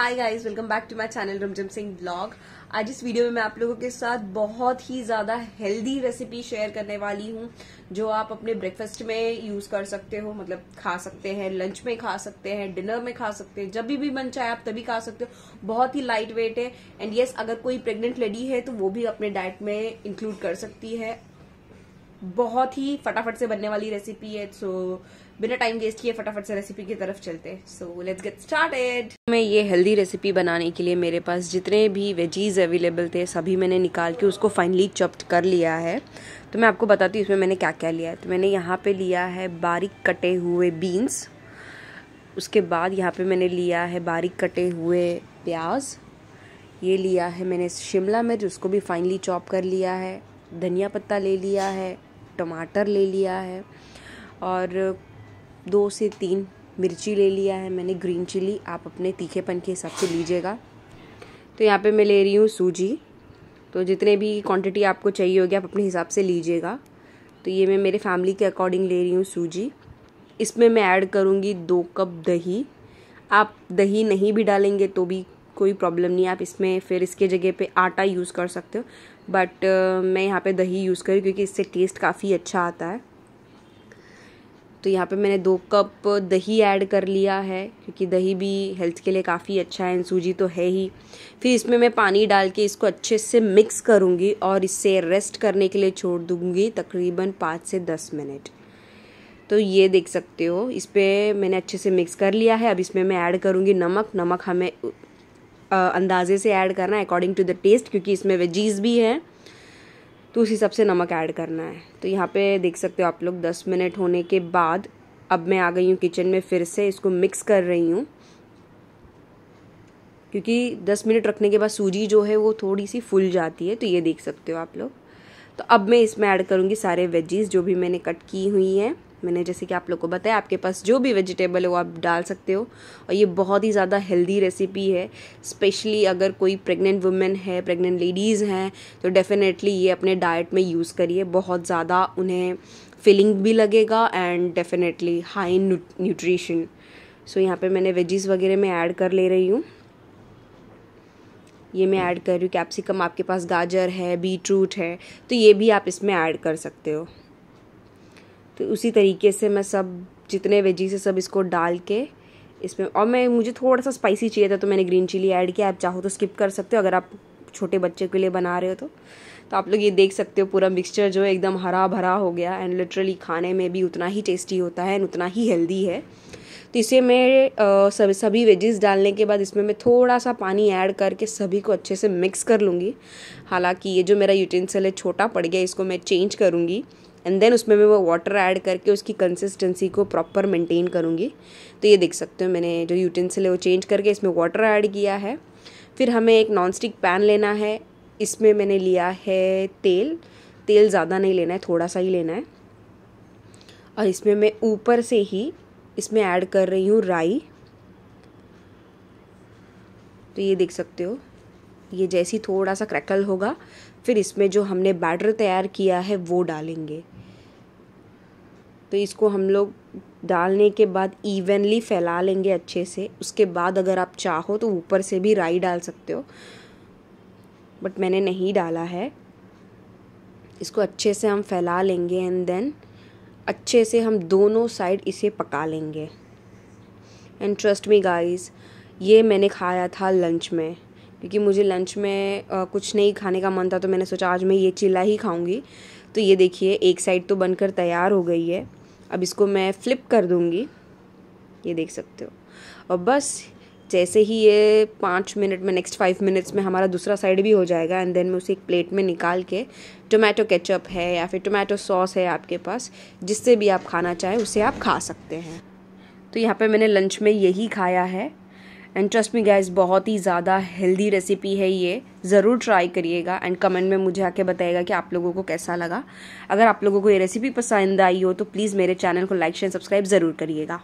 hi guys welcome back to my channel Ramjam Singh blog आज इस video में मैं आप लोगों के साथ बहुत ही ज़्यादा हेल्दी रेसिपी शेयर करने वाली हूँ जो आप अपने ब्रेकफास्ट में यूज़ कर सकते हो मतलब खा सकते हैं लंच में खा सकते हैं डिनर में खा सकते हैं जब भी भी मन चाहे आप तभी खा सकते हो बहुत ही लाइट वेट है एंड येस अगर कोई प्रेगनेंट लेडी है तो वो भी अपने डाइट में इंक्लूड कर सकती है बहुत ही फटाफट से बनने वाली रेसिपी है सो so, बिना टाइम वेस्ट किए फटाफट से रेसिपी की तरफ चलते सो लेट्स गेट स्टार्टेड मैं ये हेल्दी रेसिपी बनाने के लिए मेरे पास जितने भी वेजीज अवेलेबल थे सभी मैंने निकाल के उसको फाइनली चप्ट कर लिया है तो मैं आपको बताती हूँ इसमें मैंने क्या क्या लिया है तो मैंने यहाँ पे लिया है बारीक कटे हुए बीन्स उसके बाद यहाँ पे मैंने लिया है बारीक कटे हुए प्याज ये लिया है मैंने शिमला मिर्च उसको भी फाइनली चॉप कर लिया है धनिया पत्ता ले लिया है टमाटर ले लिया है और दो से तीन मिर्ची ले लिया है मैंने ग्रीन चिली आप अपने तीखेपन के हिसाब से लीजिएगा तो यहाँ पे मैं ले रही हूँ सूजी तो जितने भी क्वांटिटी आपको चाहिए होगी आप अपने हिसाब से लीजिएगा तो ये मैं मेरे फैमिली के अकॉर्डिंग ले रही हूँ सूजी इसमें मैं ऐड करूँगी दो कप दही आप दही नहीं भी डालेंगे तो भी कोई प्रॉब्लम नहीं आप इसमें फिर इसके जगह पे आटा यूज़ कर सकते हो बट uh, मैं यहाँ पे दही यूज़ करी क्योंकि इससे टेस्ट काफ़ी अच्छा आता है तो यहाँ पे मैंने दो कप दही ऐड कर लिया है क्योंकि दही भी हेल्थ के लिए काफ़ी अच्छा है सूजी तो है ही फिर इसमें मैं पानी डाल के इसको अच्छे से मिक्स करूँगी और इसे रेस्ट करने के लिए छोड़ दूँगी तकरीबन पाँच से दस मिनट तो ये देख सकते हो इस पर मैंने अच्छे से मिक्स कर लिया है अब इसमें मैं ऐड करूँगी नमक नमक हमें अंदाजे से ऐड करना है अकॉर्डिंग टू द टेस्ट क्योंकि इसमें वेजीज भी हैं तो उस हिसाब से नमक ऐड करना है तो यहाँ पे देख सकते हो आप लोग दस मिनट होने के बाद अब मैं आ गई हूँ किचन में फिर से इसको मिक्स कर रही हूँ क्योंकि दस मिनट रखने के बाद सूजी जो है वो थोड़ी सी फुल जाती है तो ये देख सकते हो आप लोग तो अब मैं इसमें ऐड करूँगी सारे वेजीज जो भी मैंने कट की हुई हैं मैंने जैसे कि आप लोग को बताया आपके पास जो भी वेजिटेबल है वो आप डाल सकते हो और ये बहुत ही ज़्यादा हेल्दी रेसिपी है स्पेशली अगर कोई प्रेग्नेंट वुमेन है प्रेग्नेंट लेडीज़ हैं तो डेफ़िनेटली ये अपने डाइट में यूज़ करिए बहुत ज़्यादा उन्हें फीलिंग भी लगेगा and definitely high nutrition so यहाँ पे मैंने वेजीज़ वगैरह में ऐड कर ले रही हूँ ये मैं ऐड कर रही हूँ कैप्सिकम आपके पास गाजर है बीट रूट है तो ये भी आप इसमें ऐड कर सकते हो तो उसी तरीके से मैं सब जितने वेजीज है सब इसको डाल के इसमें और मैं मुझे थोड़ा सा स्पाइसी चाहिए था तो मैंने ग्रीन चिली ऐड किया आप चाहो तो स्किप कर सकते हो अगर आप छोटे बच्चे के लिए बना रहे हो तो तो आप लोग ये देख सकते हो पूरा मिक्सचर जो है एकदम हरा भरा हो गया एंड लिटरली खाने में भी उतना ही टेस्टी होता है एंड उतना ही हेल्दी है तो इसे मैं सब सभी वेजेस डालने के बाद इसमें मैं थोड़ा सा पानी ऐड करके सभी को अच्छे से मिक्स कर लूँगी हालाँकि ये जो मेरा यूटेंसिल है छोटा पड़ गया इसको मैं चेंज करूँगी एंड देन उसमें मैं वो वाटर ऐड करके उसकी कंसिस्टेंसी को प्रॉपर मेंटेन करूँगी तो ये देख सकते हो मैंने जो यूटेंसिल है वो चेंज करके इसमें वाटर ऐड किया है फिर हमें एक नॉन स्टिक पैन लेना है इसमें मैंने लिया है तेल तेल ज़्यादा नहीं लेना है थोड़ा सा ही लेना है और इसमें मैं ऊपर से ही इसमें ऐड कर रही हूँ राई तो ये देख सकते हो ये जैसी थोड़ा सा क्रैकल होगा फिर इसमें जो हमने बैटर तैयार किया है वो डालेंगे तो इसको हम लोग डालने के बाद इवनली फैला लेंगे अच्छे से उसके बाद अगर आप चाहो तो ऊपर से भी राई डाल सकते हो बट मैंने नहीं डाला है इसको अच्छे से हम फैला लेंगे एंड देन अच्छे से हम दोनों साइड इसे पका लेंगे एंड ट्रस्ट मी गाइस ये मैंने खाया था लंच में क्योंकि मुझे लंच में आ, कुछ नहीं खाने का मन था तो मैंने सोचा आज मैं ये चिल्ला ही खाऊंगी तो ये देखिए एक साइड तो बनकर तैयार हो गई है अब इसको मैं फ्लिप कर दूँगी ये देख सकते हो और बस जैसे ही ये पाँच मिनट में नेक्स्ट फाइव मिनट्स में हमारा दूसरा साइड भी हो जाएगा एंड देन मैं उसे एक प्लेट में निकाल के टोमेटो केचप है या फिर टोमेटो सॉस है आपके पास जिससे भी आप खाना चाहें उसे आप खा सकते हैं तो यहाँ पे मैंने लंच में यही खाया है एंड ट्रस्ट मी गाइज बहुत ही ज़्यादा हेल्दी रेसिपी है ये ज़रूर ट्राई करिएगा एंड कमेंट में मुझे आके बताइएगा कि आप लोगों को कैसा लगा अगर आप लोगों को ये रेसिपी पसंद आई हो तो प्लीज़ मेरे चैनल को लाइक शेयर सब्सक्राइब ज़रूर करिएगा